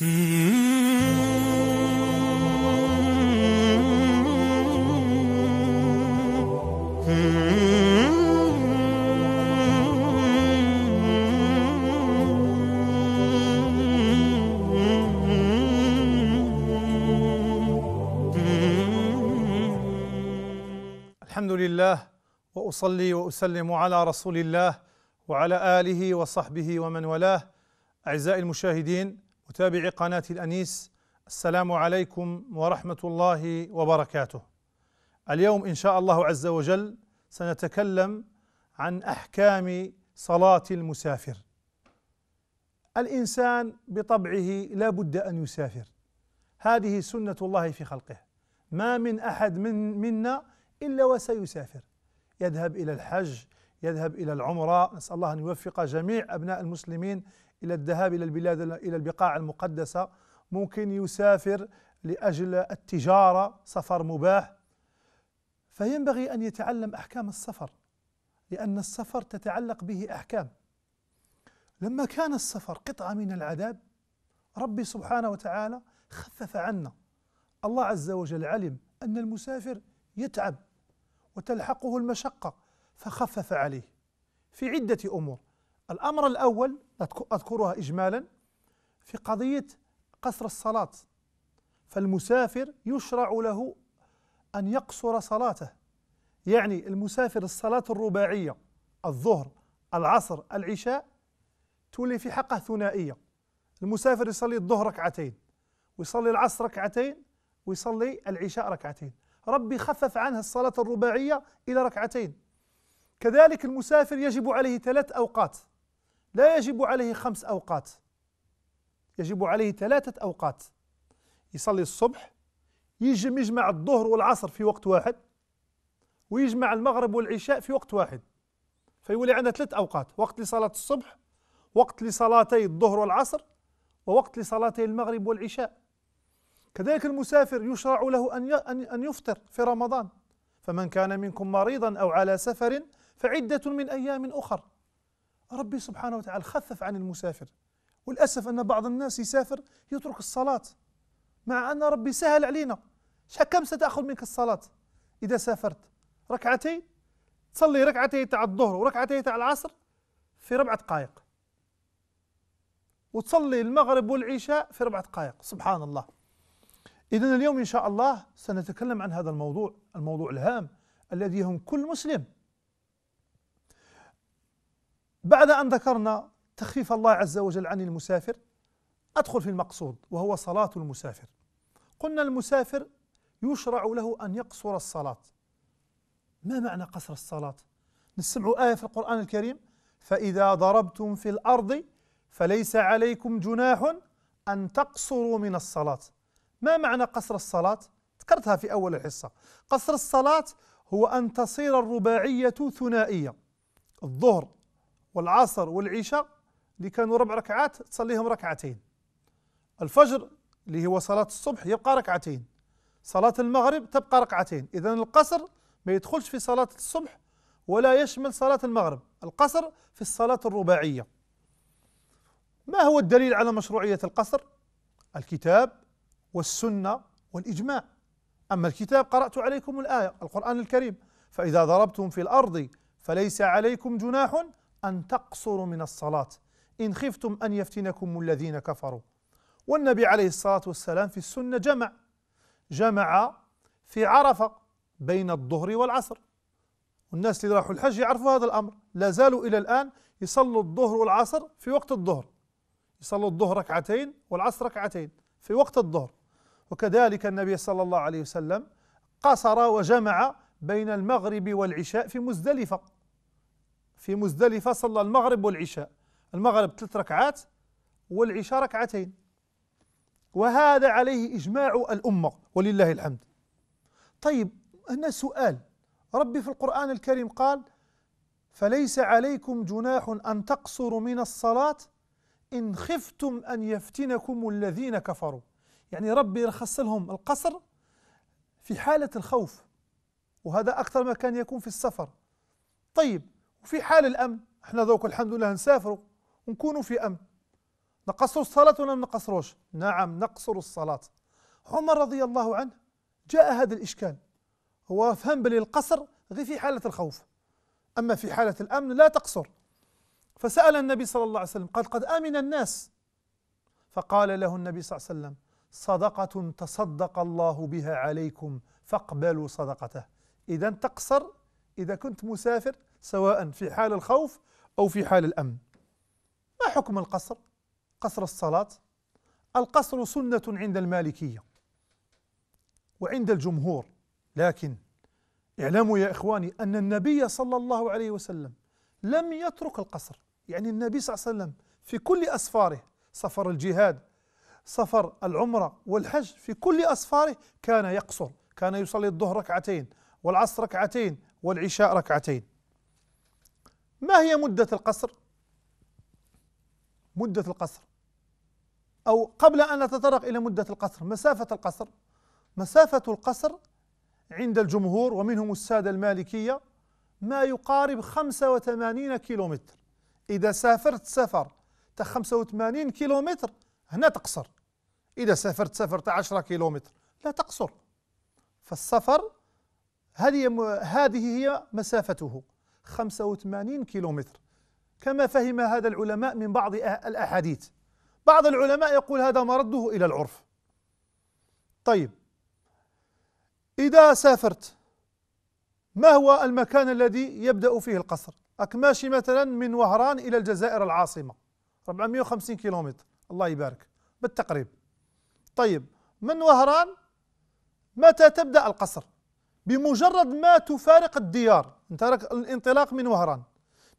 الحمد لله واصلي واسلم على رسول الله وعلى اله وصحبه ومن والاه اعزائي المشاهدين متابعي قناة الأنيس السلام عليكم ورحمة الله وبركاته اليوم إن شاء الله عز وجل سنتكلم عن أحكام صلاة المسافر الإنسان بطبعه لا بد أن يسافر هذه سنة الله في خلقه ما من أحد من منا إلا وسيسافر يذهب إلى الحج يذهب إلى العمرة نسأل الله أن يوفق جميع أبناء المسلمين الى الذهاب الى البلاد الى البقاع المقدسه ممكن يسافر لاجل التجاره سفر مباح فينبغي ان يتعلم احكام السفر لان السفر تتعلق به احكام لما كان السفر قطعه من العذاب ربي سبحانه وتعالى خفف عنا الله عز وجل علم ان المسافر يتعب وتلحقه المشقه فخفف عليه في عده امور الأمر الأول أذكرها إجمالا في قضية قصر الصلاة فالمسافر يشرع له أن يقصر صلاته يعني المسافر الصلاة الرباعية الظهر العصر العشاء تولي في حقه ثنائية المسافر يصلي الظهر ركعتين ويصلي العصر ركعتين ويصلي العشاء ركعتين ربي خفف عنه الصلاة الرباعية إلى ركعتين كذلك المسافر يجب عليه ثلاث أوقات لا يجب عليه خمس أوقات يجب عليه ثلاثة أوقات يصلي الصبح يجم يجمع الظهر والعصر في وقت واحد ويجمع المغرب والعشاء في وقت واحد فيولي عندنا ثلاث أوقات وقت لصلاة الصبح وقت لصلاتي الظهر والعصر ووقت لصلاتي المغرب والعشاء كذلك المسافر يشرع له أن أن يفطر في رمضان فمن كان منكم مريضا أو على سفر فعدة من أيام أخر ربي سبحانه وتعالى خفف عن المسافر وللأسف أن بعض الناس يسافر يترك الصلاة مع أن ربي سهل علينا كم ستأخذ منك الصلاة إذا سافرت ركعتين تصلي ركعتين تاع الظهر وركعتين تاع العصر في ربع دقائق وتصلي المغرب والعشاء في ربع دقائق سبحان الله إذا اليوم إن شاء الله سنتكلم عن هذا الموضوع الموضوع الهام الذي يهم كل مسلم بعد أن ذكرنا تخفيف الله عز وجل عن المسافر أدخل في المقصود وهو صلاة المسافر قلنا المسافر يشرع له أن يقصر الصلاة ما معنى قصر الصلاة؟ نسمع آية في القرآن الكريم فإذا ضربتم في الأرض فليس عليكم جناح أن تقصروا من الصلاة ما معنى قصر الصلاة؟ ذكرتها في أول الحصة قصر الصلاة هو أن تصير الرباعية ثنائية الظهر والعصر والعشاء اللي كانوا ربع ركعات تصليهم ركعتين الفجر اللي هو صلاة الصبح يبقى ركعتين صلاة المغرب تبقى ركعتين إذا القصر ما يدخلش في صلاة الصبح ولا يشمل صلاة المغرب القصر في الصلاة الرباعية ما هو الدليل على مشروعية القصر؟ الكتاب والسنة والإجماع أما الكتاب قرأت عليكم الآية القرآن الكريم فإذا ضربتم في الأرض فليس عليكم جناح أن تقصروا من الصلاة إن خفتم أن يفتنكم الذين كفروا والنبي عليه الصلاة والسلام في السنة جمع جمع في عرفة بين الظهر والعصر والناس اللي راحوا الحج يعرفوا هذا الأمر لا زالوا إلى الآن يصلوا الظهر والعصر في وقت الظهر يصلوا الظهر ركعتين والعصر ركعتين في وقت الظهر وكذلك النبي صلى الله عليه وسلم قصر وجمع بين المغرب والعشاء في مزدلفة في مزدلفة صلى المغرب والعشاء المغرب ثلاث ركعات والعشاء ركعتين وهذا عليه إجماع الأمة ولله الحمد طيب هنا سؤال ربي في القرآن الكريم قال فليس عليكم جناح أن تقصروا من الصلاة إن خفتم أن يفتنكم الذين كفروا يعني ربي رخص لهم القصر في حالة الخوف وهذا أكثر ما كان يكون في السفر طيب وفي حال الامن احنا ذوك الحمد لله نسافروا ونكونوا في امن نقصروا الصلاه ولا ما نقصروش نعم نقصر الصلاه عمر رضي الله عنه جاء هذا الاشكال هو فهم بلي القصر غير في حاله الخوف اما في حاله الامن لا تقصر فسال النبي صلى الله عليه وسلم قال قد امن الناس فقال له النبي صلى الله عليه وسلم صدقه تصدق الله بها عليكم فاقبلوا صدقته اذا تقصر اذا كنت مسافر سواء في حال الخوف أو في حال الأمن ما حكم القصر؟ قصر الصلاة القصر سنة عند المالكية وعند الجمهور لكن اعلموا يا إخواني أن النبي صلى الله عليه وسلم لم يترك القصر يعني النبي صلى الله عليه وسلم في كل أسفاره سفر الجهاد سفر العمرة والحج في كل أسفاره كان يقصر كان يصلي الظهر ركعتين والعصر ركعتين والعشاء ركعتين ما هي مدة القصر؟ مدة القصر أو قبل أن نتطرق إلى مدة القصر مسافة القصر مسافة القصر عند الجمهور ومنهم السادة المالكية ما يقارب 85 كيلومتر إذا سافرت سفر تا 85 كيلومتر هنا تقصر إذا سافرت سفر تا 10 كيلومتر لا تقصر فالسفر هذه هذه هي مسافته 85 كيلومتر كما فهم هذا العلماء من بعض أه- الأحاديث بعض العلماء يقول هذا مرده إلى العرف طيب إذا سافرت ما هو المكان الذي يبدأ فيه القصر أكماشي مثلا من وهران إلى الجزائر العاصمة 450 كيلومتر الله يبارك بالتقريب طيب من وهران متى تبدأ القصر بمجرد ما تفارق الديار انت راك الانطلاق من وهران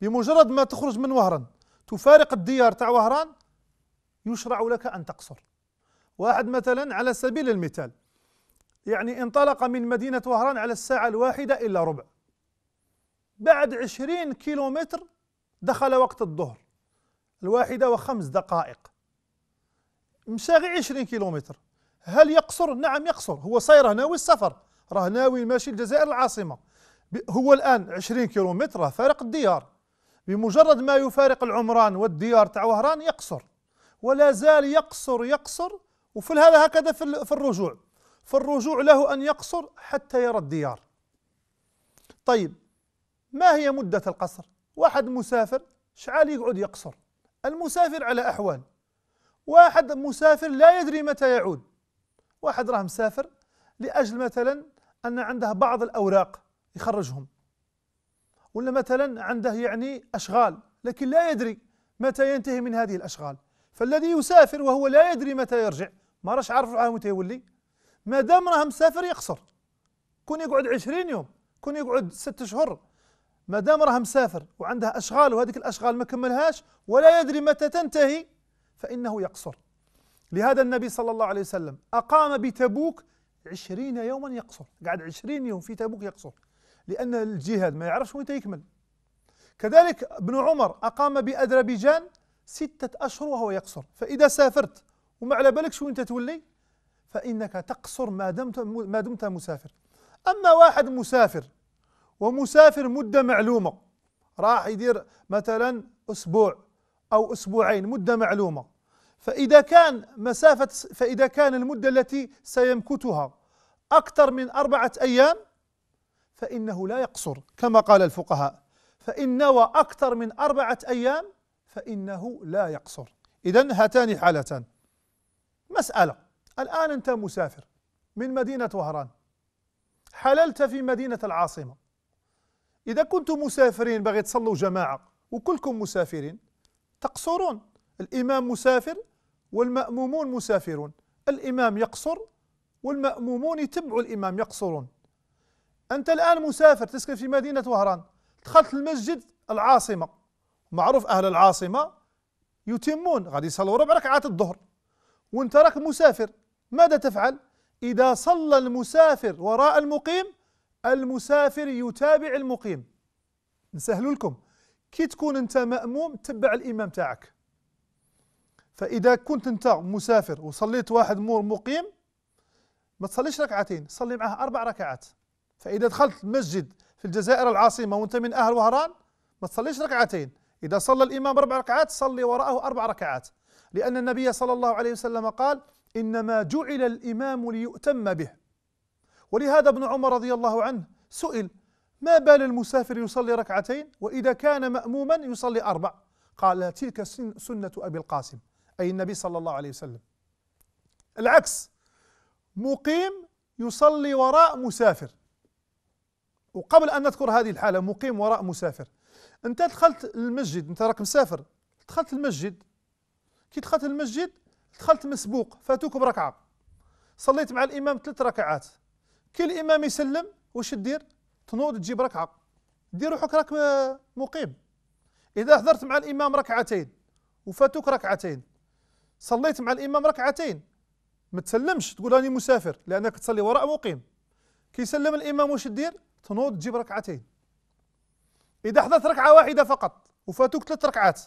بمجرد ما تخرج من وهران تفارق الديار تاع وهران يشرع لك ان تقصر واحد مثلا على سبيل المثال يعني انطلق من مدينة وهران على الساعة الواحدة إلا ربع بعد عشرين كيلومتر دخل وقت الظهر الواحدة وخمس دقائق مشى غير عشرين كيلومتر هل يقصر؟ نعم يقصر هو صاير ناوي السفر راه ناوي ماشي الجزائر العاصمة هو الآن 20 كيلو متر فارق الديار بمجرد ما يفارق العمران والديار تاع وهران يقصر ولا زال يقصر يقصر وفي هذا هكذا في الرجوع في الرجوع له أن يقصر حتى يرى الديار طيب ما هي مدة القصر واحد مسافر شعال يقعد يقصر المسافر على أحوال واحد مسافر لا يدري متى يعود واحد راه مسافر لأجل مثلا أن عنده بعض الأوراق يخرجهم ولا مثلا عنده يعني أشغال لكن لا يدري متى ينتهي من هذه الأشغال فالذي يسافر وهو لا يدري متى يرجع ما راش عارف روحه متى يولي ما دام راه مسافر يقصر كون يقعد عشرين يوم كون يقعد ست شهور ما دام راه مسافر وعنده أشغال وهذيك الأشغال ما كملهاش ولا يدري متى تنتهي فإنه يقصر لهذا النبي صلى الله عليه وسلم أقام بتبوك عشرين يوما يقصر قعد عشرين يوم في تبوك يقصر لأن الجهاد ما يعرفش وين يكمل كذلك ابن عمر أقام بأذربيجان ستة أشهر وهو يقصر فإذا سافرت وما على بالكش وين تتولي فإنك تقصر ما دمت ما دمت مسافر أما واحد مسافر ومسافر مدة معلومة راح يدير مثلا أسبوع أو أسبوعين مدة معلومة فإذا كان مسافة فإذا كان المدة التي سيمكثها أكثر من أربعة أيام فإنه لا يقصر كما قال الفقهاء فإن نوى أكثر من أربعة أيام فإنه لا يقصر إذا هاتان حالتان مسألة الآن أنت مسافر من مدينة وهران حللت في مدينة العاصمة إذا كنتم مسافرين بغيت تصلوا جماعة وكلكم مسافرين تقصرون الإمام مسافر والمأمومون مسافرون الإمام يقصر والمأمومون يتبعوا الإمام يقصرون أنت الآن مسافر تسكن في مدينة وهران دخلت المسجد العاصمة معروف أهل العاصمة يتمون غادي يصلوا ربع ركعات الظهر وانت راك مسافر ماذا تفعل إذا صلى المسافر وراء المقيم المسافر يتابع المقيم نسهلوا لكم كي تكون انت مأموم تبع الإمام تاعك فإذا كنت انت مسافر وصليت واحد مور مقيم ما تصليش ركعتين صلي معه أربع ركعات فإذا دخلت المسجد في الجزائر العاصمة وأنت من أهل وهران ما تصليش ركعتين إذا صلى الإمام أربع ركعات صلي وراءه أربع ركعات لأن النبي صلى الله عليه وسلم قال إنما جعل الإمام ليؤتم به ولهذا ابن عمر رضي الله عنه سئل ما بال المسافر يصلي ركعتين وإذا كان مأموما يصلي أربع قال تلك سنة أبي القاسم أي النبي صلى الله عليه وسلم العكس مقيم يصلي وراء مسافر وقبل أن نذكر هذه الحالة مقيم وراء مسافر أنت دخلت المسجد أنت راك مسافر دخلت المسجد كي دخلت المسجد دخلت مسبوق فاتوك بركعة صليت مع الإمام ثلاث ركعات كي الإمام يسلم واش دير تنوض تجيب ركعة دير روحك راك مقيم إذا حضرت مع الإمام ركعتين وفاتوك ركعتين صليت مع الإمام ركعتين ما تسلمش تقول راني مسافر لأنك تصلي وراء مقيم كي يسلم الإمام واش دير تنوض تجيب ركعتين اذا حضرت ركعه واحده فقط وفاتوك ثلاث ركعات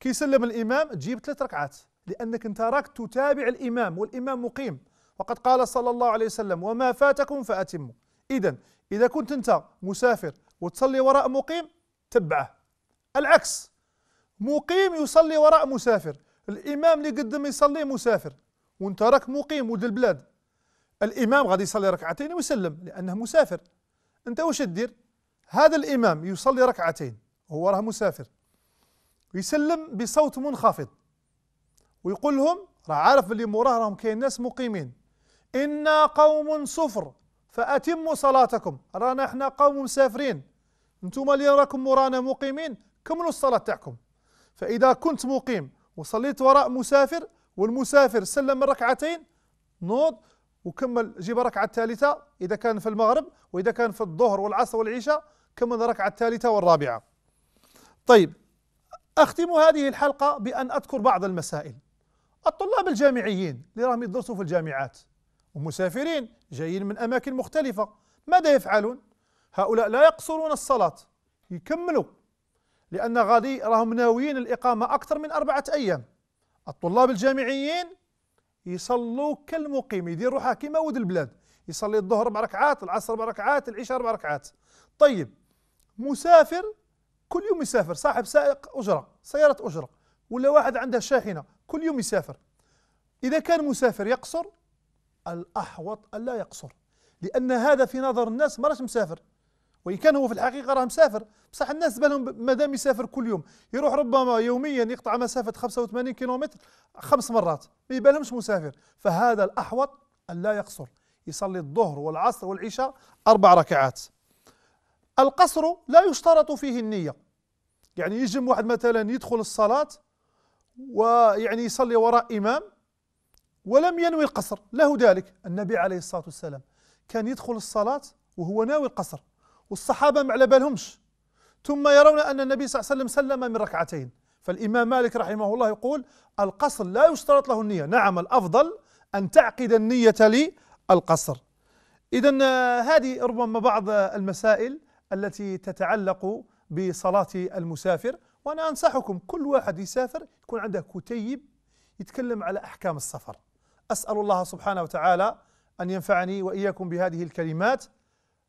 كيسلم الامام تجيب ثلاث ركعات لانك انت راك تتابع الامام والامام مقيم وقد قال صلى الله عليه وسلم وما فاتكم فاتموا اذا اذا كنت انت مسافر وتصلي وراء مقيم تبعه العكس مقيم يصلي وراء مسافر الامام اللي قدم يصلي مسافر وانت راك مقيم ولد البلاد الامام غادي يصلي ركعتين ويسلم لانه مسافر انت واش دير هذا الامام يصلي ركعتين هو راه مسافر ويسلم بصوت منخفض ويقول لهم راه عارف اللي موراه راهم كاين ناس مقيمين انا قوم صفر فاتموا صلاتكم رانا احنا قوم مسافرين انتم اللي راكم مورانا مقيمين كملوا الصلاه تاعكم فاذا كنت مقيم وصليت وراء مسافر والمسافر سلم ركعتين نوض وكمل جيب ركعة الثالثة إذا كان في المغرب وإذا كان في الظهر والعصر والعشاء كمل ركعة الثالثة والرابعة طيب أختم هذه الحلقة بأن أذكر بعض المسائل الطلاب الجامعيين اللي راهم يدرسوا في الجامعات ومسافرين جايين من أماكن مختلفة ماذا يفعلون؟ هؤلاء لا يقصرون الصلاة يكملوا لأن غادي راهم ناويين الإقامة أكثر من أربعة أيام الطلاب الجامعيين يصلوا كالمقيم يدير روحه كيما ولد البلاد يصلي الظهر اربع ركعات العصر اربع ركعات العشاء اربع ركعات طيب مسافر كل يوم يسافر صاحب سائق اجره سياره اجره ولا واحد عنده شاحنه كل يوم يسافر اذا كان مسافر يقصر الاحوط الا يقصر لان هذا في نظر الناس ما راش مسافر وان كان هو في الحقيقه راه مسافر بصح الناس بالهم مادام يسافر كل يوم يروح ربما يوميا يقطع مسافه 85 كيلومتر خمس مرات ما يبالهمش مسافر فهذا الاحوط ان لا يقصر يصلي الظهر والعصر والعشاء اربع ركعات القصر لا يشترط فيه النيه يعني يجم واحد مثلا يدخل الصلاه ويعني يصلي وراء امام ولم ينوي القصر له ذلك النبي عليه الصلاه والسلام كان يدخل الصلاه وهو ناوي القصر والصحابة ما على بالهمش ثم يرون أن النبي صلى الله عليه وسلم سلم من ركعتين فالإمام مالك رحمه الله يقول القصر لا يشترط له النية نعم الأفضل أن تعقد النية للقصر إذا آه، هذه ربما بعض المسائل التي تتعلق بصلاة المسافر وأنا أنصحكم كل واحد يسافر يكون عنده كتيب يتكلم على أحكام السفر أسأل الله سبحانه وتعالى أن ينفعني وإياكم بهذه الكلمات